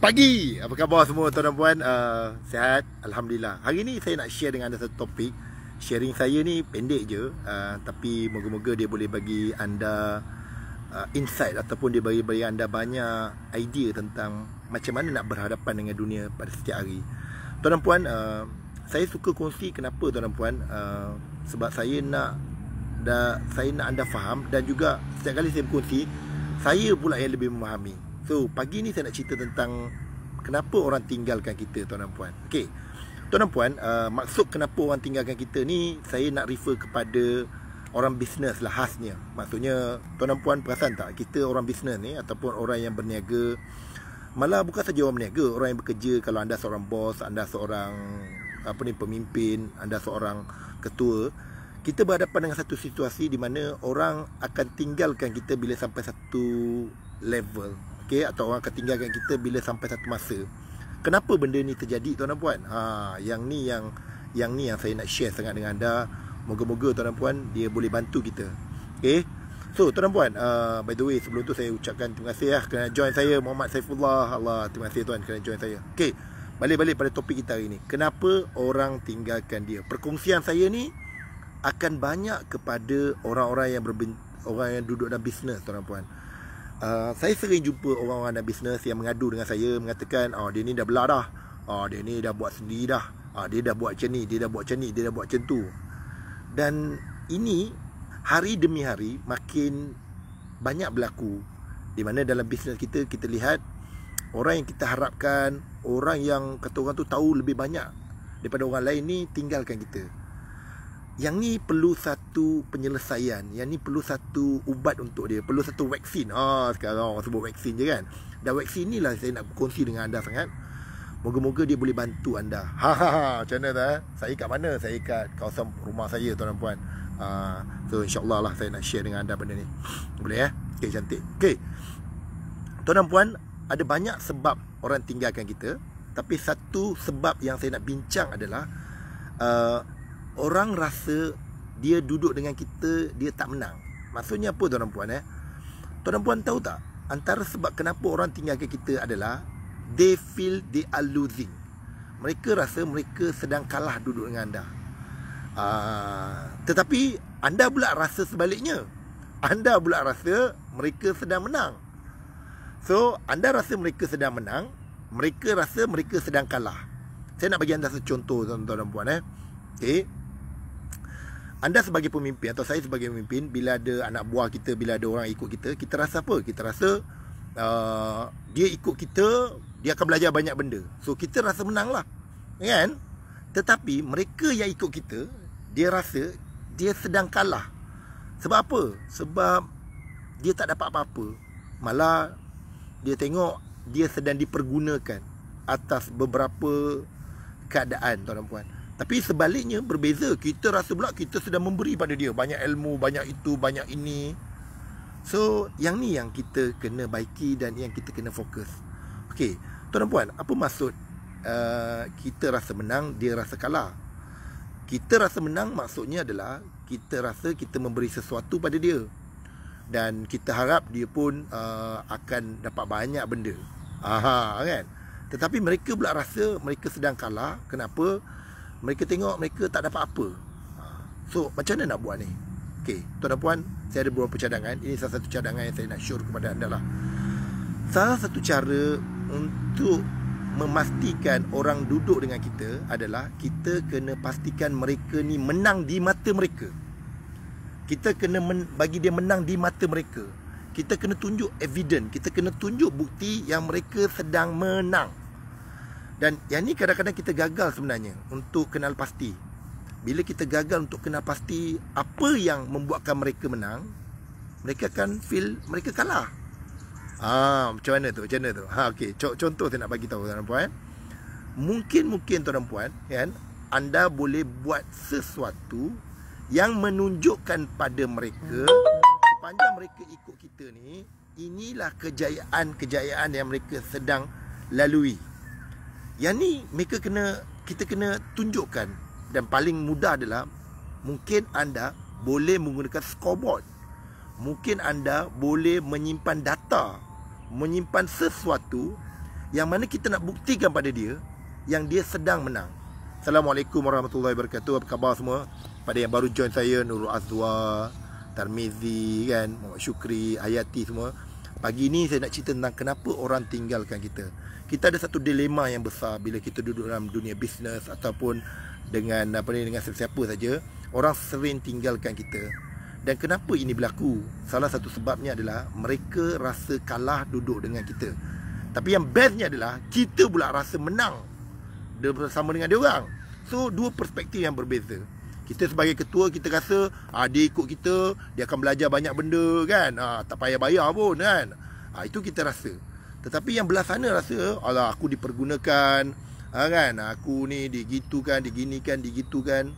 Pagi, apa khabar semua tuan dan puan? Uh, eh, sihat? Alhamdulillah Hari ni saya nak share dengan anda satu topik Sharing saya ni pendek je uh, Tapi moga-moga dia boleh bagi anda uh, Insight ataupun dia bagi-bagi anda banyak idea tentang Macam mana nak berhadapan dengan dunia pada setiap hari Tuan dan puan, uh, saya suka kongsi kenapa tuan dan puan uh, Sebab saya nak dah, Saya nak anda faham Dan juga setiap kali saya berkongsi Saya pula yang lebih memahami tu pagi ni saya nak cerita tentang kenapa orang tinggalkan kita tuan dan puan okey tuan dan puan uh, maksud kenapa orang tinggalkan kita ni saya nak refer kepada orang bisnes lah khasnya maksudnya tuan dan puan perasan tak kita orang bisnes ni ataupun orang yang berniaga malah bukan saja orang berniaga orang yang bekerja kalau anda seorang bos anda seorang apa ni pemimpin anda seorang ketua kita berhadapan dengan satu situasi di mana orang akan tinggalkan kita bila sampai satu level okay, atau orang akan tinggalkan kita bila sampai satu masa. Kenapa benda ni terjadi tuan dan puan? Ha, yang ni yang yang ni yang saya nak share sangat dengan anda. Moga-moga tuan dan puan dia boleh bantu kita. Okey. So tuan dan puan, uh, by the way sebelum tu saya ucapkan terima kasih lah kerana join saya Muhammad Saifullah. Allah terima kasih tuan kerana join saya. Okey. Balik-balik pada topik kita hari ni. Kenapa orang tinggalkan dia? Perkongsian saya ni akan banyak kepada orang-orang yang berbin, orang yang duduk dalam bisnes tuan dan puan. Uh, saya sering jumpa orang-orang dalam bisnes yang mengadu dengan saya mengatakan oh dia ni dah belah dah. Oh dia ni dah buat sendiri dah. Ah dia dah buat macam ni, dia dah buat macam ni, dia dah buat macam tu. Dan ini hari demi hari makin banyak berlaku di mana dalam bisnes kita kita lihat orang yang kita harapkan, orang yang kata orang tu tahu lebih banyak daripada orang lain ni tinggalkan kita yang ni perlu satu penyelesaian yang ni perlu satu ubat untuk dia perlu satu vaksin ha sekarang orang sebut vaksin je kan dan vaksin ni lah saya nak kongsi dengan anda sangat moga-moga dia boleh bantu anda ha ha ha macam mana dah eh? saya kat mana saya kat kawasan rumah saya tuan dan puan ha, so insyaAllah lah saya nak share dengan anda benda ni boleh eh Okay cantik Okay. tuan dan puan ada banyak sebab orang tinggalkan kita tapi satu sebab yang saya nak bincang adalah uh, orang rasa dia duduk dengan kita dia tak menang. Maksudnya apa tuan dan puan eh? Tuan dan puan tahu tak? Antara sebab kenapa orang tinggalkan kita adalah they feel they are losing. Mereka rasa mereka sedang kalah duduk dengan anda. Uh, tetapi anda pula rasa sebaliknya. Anda pula rasa mereka sedang menang. So, anda rasa mereka sedang menang, mereka rasa mereka sedang kalah. Saya nak bagi anda satu contoh tuan-tuan dan puan eh. Okay. Anda sebagai pemimpin atau saya sebagai pemimpin bila ada anak buah kita, bila ada orang ikut kita, kita rasa apa? Kita rasa uh, dia ikut kita, dia akan belajar banyak benda. So kita rasa menang lah. Kan? Tetapi mereka yang ikut kita, dia rasa dia sedang kalah. Sebab apa? Sebab dia tak dapat apa-apa. Malah dia tengok dia sedang dipergunakan atas beberapa keadaan tuan-tuan dan puan. Tapi sebaliknya berbeza Kita rasa pula kita sudah memberi pada dia Banyak ilmu, banyak itu, banyak ini So yang ni yang kita kena baiki dan yang kita kena fokus Okay, tuan dan puan apa maksud uh, Kita rasa menang, dia rasa kalah Kita rasa menang maksudnya adalah Kita rasa kita memberi sesuatu pada dia Dan kita harap dia pun uh, akan dapat banyak benda Aha, kan? Tetapi mereka pula rasa mereka sedang kalah Kenapa? Kenapa? Mereka tengok mereka tak dapat apa So macam mana nak buat ni Okay Tuan dan puan Saya ada beberapa cadangan Ini salah satu cadangan yang saya nak show kepada anda lah Salah satu cara Untuk Memastikan orang duduk dengan kita Adalah Kita kena pastikan mereka ni Menang di mata mereka Kita kena bagi dia menang di mata mereka Kita kena tunjuk evidence Kita kena tunjuk bukti Yang mereka sedang menang dan yang ni kadang-kadang kita gagal sebenarnya untuk kenal pasti. Bila kita gagal untuk kenal pasti apa yang membuatkan mereka menang, mereka akan feel mereka kalah. Ah, macam mana tu? Macam mana tu? Ha okey, contoh saya nak bagi tahu tuan puan. Eh. Mungkin-mungkin tuan puan kan anda boleh buat sesuatu yang menunjukkan pada mereka sepanjang mereka ikut kita ni inilah kejayaan-kejayaan yang mereka sedang lalui. Yang ni mereka kena kita kena tunjukkan dan paling mudah adalah mungkin anda boleh menggunakan scoreboard. Mungkin anda boleh menyimpan data, menyimpan sesuatu yang mana kita nak buktikan pada dia yang dia sedang menang. Assalamualaikum warahmatullahi wabarakatuh. Apa khabar semua? Pada yang baru join saya Nurul Azwa, Tarmizi kan, Muhammad Syukri, Hayati semua. Pagi ni saya nak cerita tentang kenapa orang tinggalkan kita kita ada satu dilema yang besar bila kita duduk dalam dunia bisnes ataupun dengan apa ni dengan sesiapa saja orang sering tinggalkan kita dan kenapa ini berlaku salah satu sebabnya adalah mereka rasa kalah duduk dengan kita tapi yang bestnya adalah kita pula rasa menang bersama dengan dia orang so dua perspektif yang berbeza kita sebagai ketua kita rasa ha, dia ikut kita dia akan belajar banyak benda kan ha, tak payah bayar pun kan ha, itu kita rasa tetapi yang belah sana rasa Alah aku dipergunakan ha, kan? Aku ni digitukan, diginikan, digitukan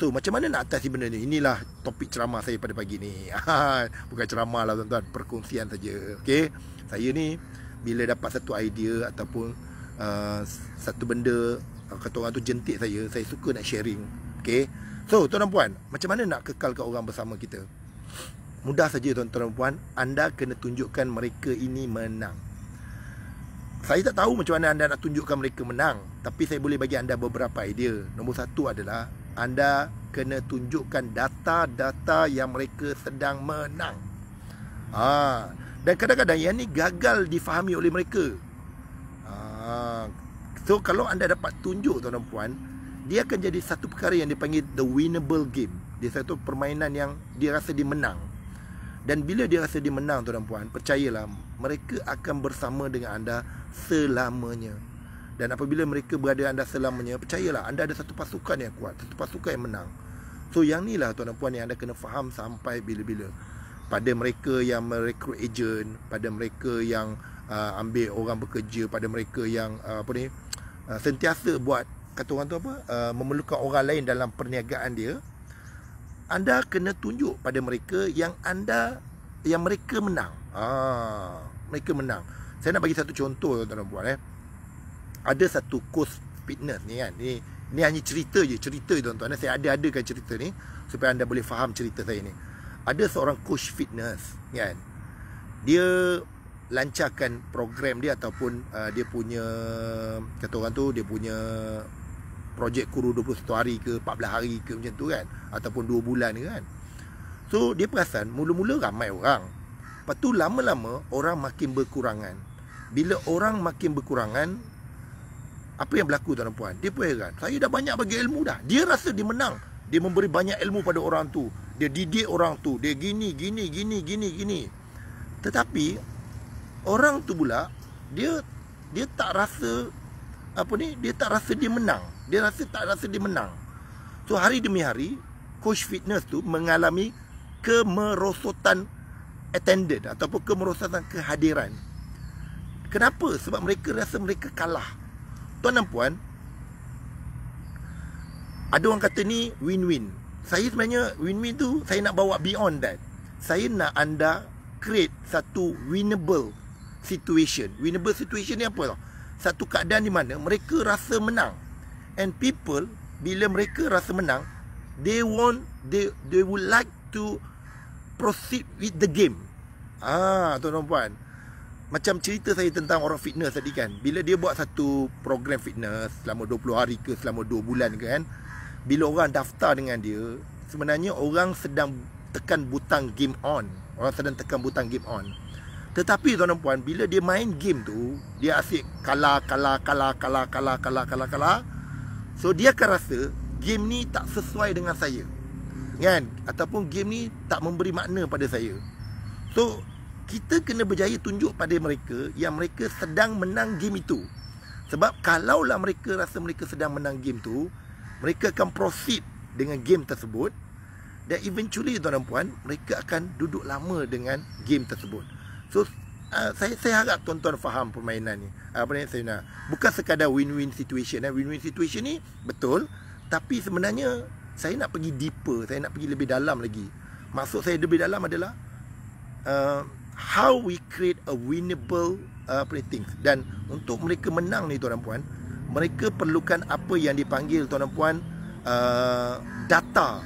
So macam mana nak atasi benda ni Inilah topik ceramah saya pada pagi ni ah, Bukan ceramah lah tuan-tuan Perkongsian saja okay? Saya ni bila dapat satu idea Ataupun uh, satu benda Kata orang tu jentik saya Saya suka nak sharing okay? So tuan dan puan Macam mana nak kekalkan orang bersama kita Mudah saja tuan-tuan dan puan Anda kena tunjukkan mereka ini menang saya tak tahu macam mana anda nak tunjukkan mereka menang Tapi saya boleh bagi anda beberapa idea Nombor satu adalah Anda kena tunjukkan data-data yang mereka sedang menang ha. Dan kadang-kadang yang ni gagal difahami oleh mereka ha. So kalau anda dapat tunjuk tuan dan puan Dia akan jadi satu perkara yang dipanggil the winnable game Dia satu permainan yang dia rasa dia menang dan bila dia rasa dia menang tuan dan puan Percayalah mereka akan bersama dengan anda selamanya Dan apabila mereka berada anda selamanya Percayalah anda ada satu pasukan yang kuat Satu pasukan yang menang So yang ni lah tuan dan puan yang anda kena faham sampai bila-bila Pada mereka yang merekrut ejen Pada mereka yang uh, ambil orang bekerja Pada mereka yang uh, apa ni uh, Sentiasa buat kata orang tu apa uh, Memerlukan orang lain dalam perniagaan dia anda kena tunjuk pada mereka yang anda yang mereka menang. Ah, mereka menang. Saya nak bagi satu contoh tuan-tuan dan puan eh. Ada satu coach fitness ni kan. Ni ni hanya cerita je, cerita je tuan-tuan. Eh. Saya ada-adakan cerita ni supaya anda boleh faham cerita saya ni. Ada seorang coach fitness kan. Dia lancarkan program dia ataupun uh, dia punya kata orang tu dia punya projek kuru 21 hari ke 14 hari ke macam tu kan ataupun 2 bulan ke kan so dia perasan mula-mula ramai orang lepas tu lama-lama orang makin berkurangan bila orang makin berkurangan apa yang berlaku tuan puan dia pun heran saya dah banyak bagi ilmu dah dia rasa dia menang dia memberi banyak ilmu pada orang tu dia didik orang tu dia gini gini gini gini gini tetapi orang tu pula dia dia tak rasa apa ni dia tak rasa dia menang dia rasa tak rasa dia menang so hari demi hari coach fitness tu mengalami kemerosotan attended ataupun kemerosotan kehadiran kenapa sebab mereka rasa mereka kalah tuan dan puan ada orang kata ni win-win saya sebenarnya win-win tu saya nak bawa beyond that saya nak anda create satu winnable situation winnable situation ni apa tau satu keadaan di mana mereka rasa menang and people bila mereka rasa menang they want they they would like to proceed with the game ah tuan dan puan macam cerita saya tentang orang fitness tadi kan bila dia buat satu program fitness selama 20 hari ke selama 2 bulan ke kan bila orang daftar dengan dia sebenarnya orang sedang tekan butang game on orang sedang tekan butang game on tetapi tuan dan puan Bila dia main game tu Dia asyik kalah, kalah, kalah, kalah, kalah, kalah, kalah, kalah So dia akan rasa Game ni tak sesuai dengan saya Kan? Ataupun game ni tak memberi makna pada saya So Kita kena berjaya tunjuk pada mereka Yang mereka sedang menang game itu Sebab kalaulah mereka rasa mereka sedang menang game tu Mereka akan proceed dengan game tersebut Dan eventually tuan dan puan Mereka akan duduk lama dengan game tersebut So uh, saya saya harap tuan-tuan faham permainan ni. Ah, apa uh, yang saya nak? Bukan sekadar win-win situation. Eh. Win-win situation ni betul, tapi sebenarnya saya nak pergi deeper, saya nak pergi lebih dalam lagi. Maksud saya lebih dalam adalah uh, how we create a winnable uh, playthings dan untuk mereka menang ni tuan-tuan puan, mereka perlukan apa yang dipanggil tuan-tuan puan uh, data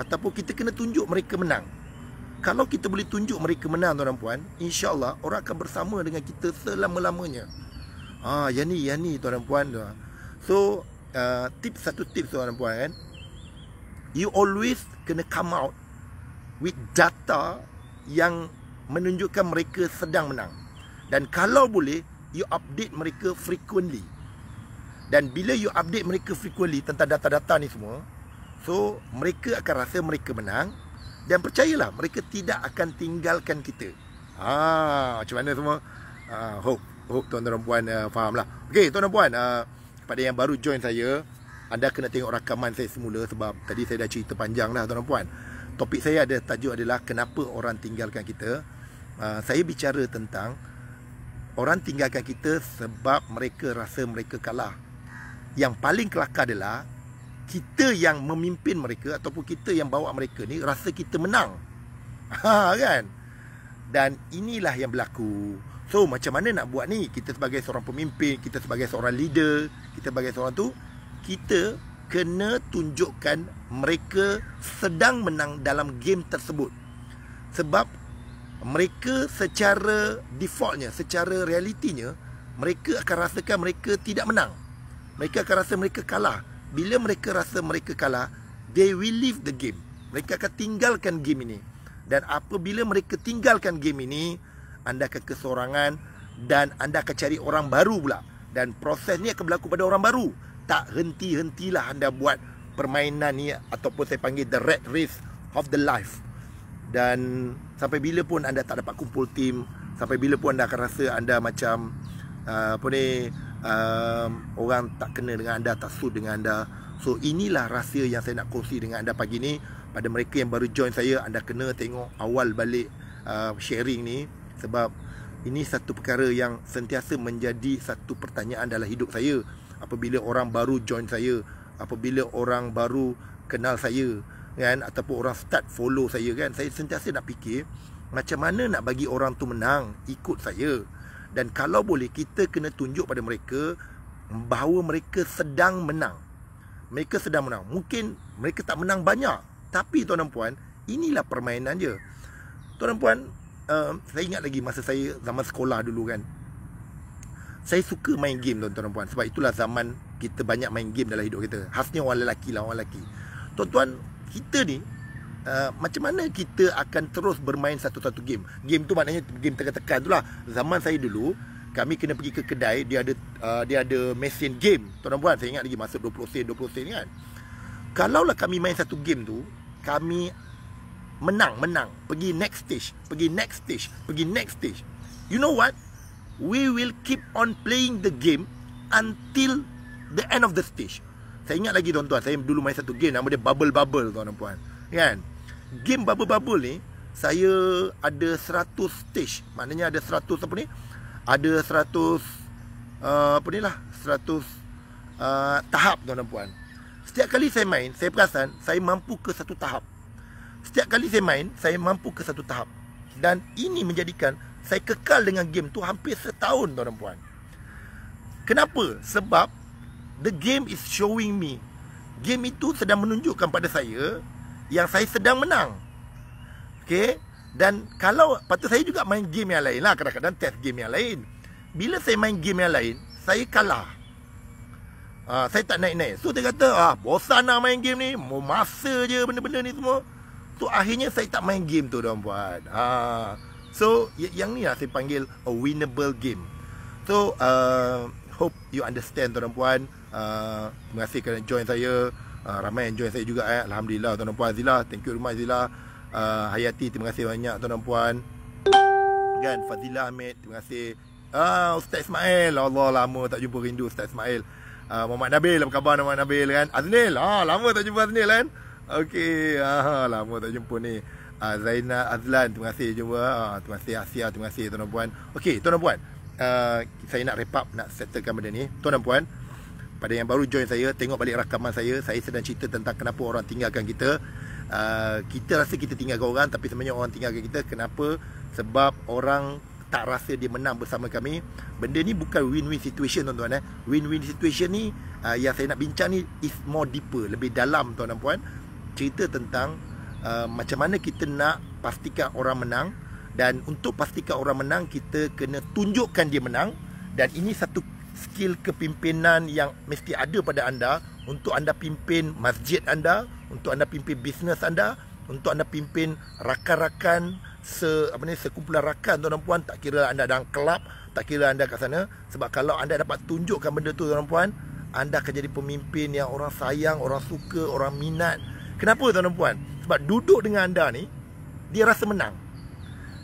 ataupun kita kena tunjuk mereka menang. Kalau kita boleh tunjuk mereka menang tuan dan puan InsyaAllah orang akan bersama dengan kita selama-lamanya Ah, Yang ni, yang ni tuan dan puan tuan. So, uh, tips satu tip tuan dan puan kan You always kena come out With data yang menunjukkan mereka sedang menang Dan kalau boleh, you update mereka frequently Dan bila you update mereka frequently tentang data-data ni semua So, mereka akan rasa mereka menang dan percayalah mereka tidak akan tinggalkan kita Ah, macam mana semua ah, hope, hope tuan-tuan dan puan uh, faham lah Okay tuan-tuan dan puan uh, Kepada yang baru join saya Anda kena tengok rakaman saya semula Sebab tadi saya dah cerita panjang lah tuan-tuan dan puan Topik saya ada tajuk adalah Kenapa orang tinggalkan kita uh, Saya bicara tentang Orang tinggalkan kita sebab mereka rasa mereka kalah Yang paling kelakar adalah kita yang memimpin mereka ataupun kita yang bawa mereka ni rasa kita menang. Ha kan? Dan inilah yang berlaku. So macam mana nak buat ni? Kita sebagai seorang pemimpin, kita sebagai seorang leader, kita sebagai seorang tu kita kena tunjukkan mereka sedang menang dalam game tersebut. Sebab mereka secara defaultnya, secara realitinya mereka akan rasakan mereka tidak menang. Mereka akan rasa mereka kalah bila mereka rasa mereka kalah they will leave the game mereka akan tinggalkan game ini dan apabila mereka tinggalkan game ini anda akan kesorangan dan anda akan cari orang baru pula dan proses ni akan berlaku pada orang baru tak henti-hentilah anda buat permainan ni ataupun saya panggil the red race of the life dan sampai bila pun anda tak dapat kumpul tim sampai bila pun anda akan rasa anda macam uh, apa ni um, orang tak kena dengan anda, tak suit dengan anda. So inilah rahsia yang saya nak kongsi dengan anda pagi ni. Pada mereka yang baru join saya, anda kena tengok awal balik uh, sharing ni sebab ini satu perkara yang sentiasa menjadi satu pertanyaan dalam hidup saya apabila orang baru join saya, apabila orang baru kenal saya kan ataupun orang start follow saya kan. Saya sentiasa nak fikir macam mana nak bagi orang tu menang ikut saya dan kalau boleh kita kena tunjuk pada mereka bahawa mereka sedang menang. Mereka sedang menang. Mungkin mereka tak menang banyak, tapi tuan dan puan, inilah permainan dia. Tuan dan puan, uh, saya ingat lagi masa saya zaman sekolah dulu kan. Saya suka main game tuan-tuan dan puan. Sebab itulah zaman kita banyak main game dalam hidup kita. Khasnya orang lelaki lah orang lelaki. Tuan-tuan, kita ni uh, macam mana kita akan terus bermain satu-satu game. Game tu maknanya game tekan-tekan tu lah. Zaman saya dulu, kami kena pergi ke kedai, dia ada uh, dia ada mesin game. Tuan dan puan, saya ingat lagi masa 20 sen, 20 sen kan. Kalau lah kami main satu game tu, kami menang, menang. Pergi next stage, pergi next stage, pergi next stage. You know what? We will keep on playing the game until the end of the stage. Saya ingat lagi tuan-tuan, saya dulu main satu game nama dia Bubble Bubble tuan-tuan. Kan? game bubble bubble ni saya ada 100 stage maknanya ada 100 apa ni ada 100 uh, apa ni lah 100 uh, tahap tuan dan puan setiap kali saya main saya perasan saya mampu ke satu tahap setiap kali saya main saya mampu ke satu tahap dan ini menjadikan saya kekal dengan game tu hampir setahun tuan dan puan kenapa sebab the game is showing me game itu sedang menunjukkan pada saya yang saya sedang menang. okay? Dan kalau patut saya juga main game yang lain lah kadang-kadang test game yang lain. Bila saya main game yang lain, saya kalah. Uh, saya tak naik-naik. So dia kata, ah bosan nak lah main game ni, mau masa je benda-benda ni semua. So akhirnya saya tak main game tu tuan buat. Ah, ha. So yang ni lah saya panggil a winnable game. So uh, hope you understand tuan puan. Uh, terima kasih kerana join saya. Ah, ramai enjoy saya juga eh. Alhamdulillah tuan dan puan Zila. Thank you rumah azila, Uh, Hayati terima kasih banyak tuan dan puan. Kan Fazila Ahmed terima kasih. Ah uh, Ustaz Ismail. Allah lama tak jumpa rindu Ustaz Ismail. Ah uh, Muhammad Nabil apa khabar Muhammad Nabil kan? Aznil. Ah lama tak jumpa Aznil kan? Okey. Ah lama tak jumpa ni. Ah uh, Zaina Azlan terima kasih jumpa. Ah terima kasih Asia terima kasih tuan dan puan. Okey tuan dan puan. Uh, saya nak repap, nak settlekan benda ni. Tuan dan puan, pada yang baru join saya tengok balik rakaman saya saya sedang cerita tentang kenapa orang tinggalkan kita uh, kita rasa kita tinggalkan orang tapi sebenarnya orang tinggalkan kita kenapa sebab orang tak rasa dia menang bersama kami benda ni bukan win-win situation tuan-tuan eh win-win situation ni uh, yang saya nak bincang ni is more deeper lebih dalam tuan dan puan cerita tentang uh, macam mana kita nak pastikan orang menang dan untuk pastikan orang menang kita kena tunjukkan dia menang dan ini satu skill kepimpinan yang mesti ada pada anda untuk anda pimpin masjid anda, untuk anda pimpin bisnes anda, untuk anda pimpin rakan-rakan se apa ni sekumpulan rakan tuan dan puan tak kira anda dalam kelab, tak kira anda kat sana sebab kalau anda dapat tunjukkan benda tu tuan dan puan, anda akan jadi pemimpin yang orang sayang, orang suka, orang minat. Kenapa tuan dan puan? Sebab duduk dengan anda ni dia rasa menang.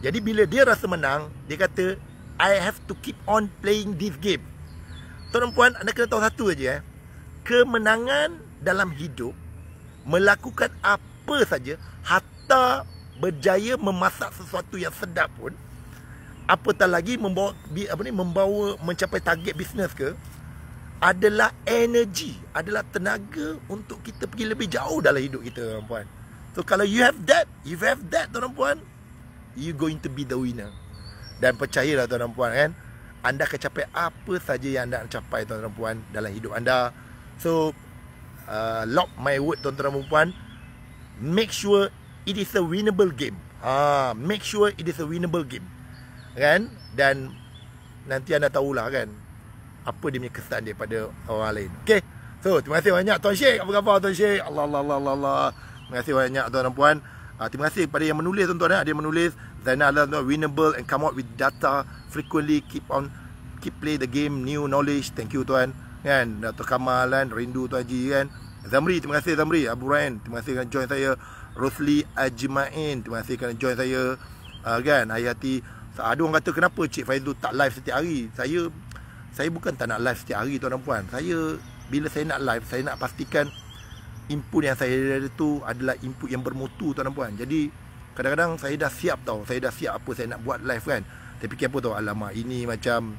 Jadi bila dia rasa menang, dia kata I have to keep on playing this game. Tuan dan puan, anda kena tahu satu saja eh. Kemenangan dalam hidup Melakukan apa saja Hatta berjaya memasak sesuatu yang sedap pun Apatah lagi membawa, apa ni, membawa mencapai target bisnes ke Adalah energi Adalah tenaga untuk kita pergi lebih jauh dalam hidup kita tuan puan So kalau you have that you have that tuan puan You going to be the winner Dan percayalah tuan puan kan eh? anda akan capai apa saja yang anda nak capai tuan-tuan dan puan dalam hidup anda. So uh, lock my word tuan-tuan dan puan make sure it is a winnable game. Ha, make sure it is a winnable game. Kan? Dan nanti anda tahulah kan apa dia punya kesan dia pada orang lain. Okey. So terima kasih banyak tuan Sheikh. Apa khabar tuan Sheikh? Allah Allah Allah Allah. Terima kasih banyak tuan dan puan. Uh, terima kasih kepada yang menulis tuan-tuan. Ada eh. yang menulis. Zainal adalah tuan-tuan. Winnable and come out with data frequently. Keep on. Keep play the game. New knowledge. Thank you tuan. Kan. Dr. Kamal kan. Rindu tuan Haji kan. Zamri. Terima kasih Zamri. Abu Ryan. Terima kasih kerana join saya. Rosli Ajmain. Terima kasih kerana join saya. Uh, kan. Hayati. Ada orang kata kenapa Cik Faizu tak live setiap hari. Saya. Saya bukan tak nak live setiap hari tuan-tuan. Saya. Bila saya nak live. Saya nak pastikan input yang saya ada tu adalah input yang bermutu tuan dan puan. Jadi kadang-kadang saya dah siap tau. Saya dah siap apa saya nak buat live kan. Tapi fikir apa tau alamak ini macam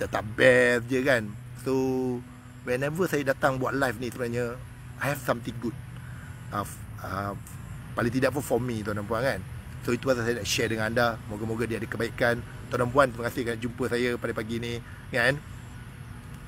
tak, tak best je kan. So whenever saya datang buat live ni sebenarnya I have something good. Uh, uh, paling tidak pun for me tuan dan puan kan. So itu pasal saya nak share dengan anda. Moga-moga dia ada kebaikan. Tuan dan puan terima kasih kerana jumpa saya pada pagi ni kan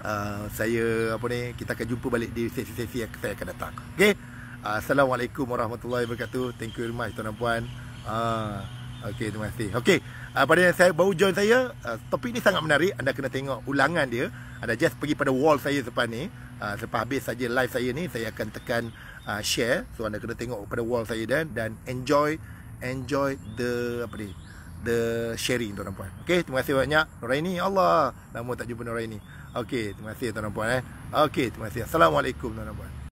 uh, saya apa ni kita akan jumpa balik di sesi-sesi yang saya akan datang. Okey. Uh, ah, Assalamualaikum warahmatullahi wabarakatuh. Thank you very much tuan dan puan. Ah uh, okey terima kasih. Okey. Uh, ah, pada yang saya baru join saya, uh, topik ni sangat menarik. Anda kena tengok ulangan dia. Ada just pergi pada wall saya selepas ni. Uh, selepas habis saja live saya ni, saya akan tekan uh, share. So anda kena tengok pada wall saya dan dan enjoy enjoy the apa ni? the sharing tuan-tuan. Okey, terima kasih banyak Nuraini, ya Allah, lama tak jumpa Nuraini. Okey, terima kasih tuan-tuan puan eh. Okey, terima kasih. Assalamualaikum tuan-tuan puan.